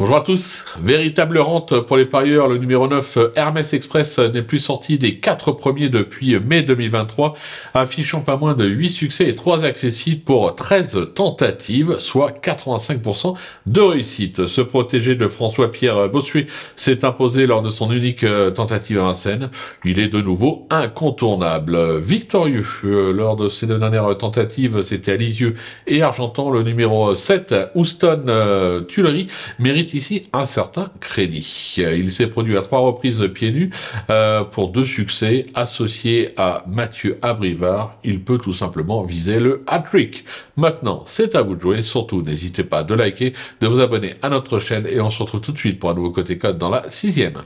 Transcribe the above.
Bonjour à tous. Véritable rente pour les parieurs. Le numéro 9 Hermès Express n'est plus sorti des quatre premiers depuis mai 2023, affichant pas moins de 8 succès et 3 accessibles pour 13 tentatives, soit 85% de réussite. Ce protégé de François-Pierre Bossuet s'est imposé lors de son unique euh, tentative à Vincennes. Il est de nouveau incontournable. Victorieux euh, lors de ses deux dernières tentatives, c'était à Lisieux et Argentan. Le numéro 7 Houston euh, Tuileries mérite ici un certain crédit. Euh, il s'est produit à trois reprises de pieds nus euh, pour deux succès. associés à Mathieu Abrivard, il peut tout simplement viser le hat-trick. Maintenant, c'est à vous de jouer. Surtout, n'hésitez pas de liker, de vous abonner à notre chaîne et on se retrouve tout de suite pour un nouveau Côté Code dans la sixième.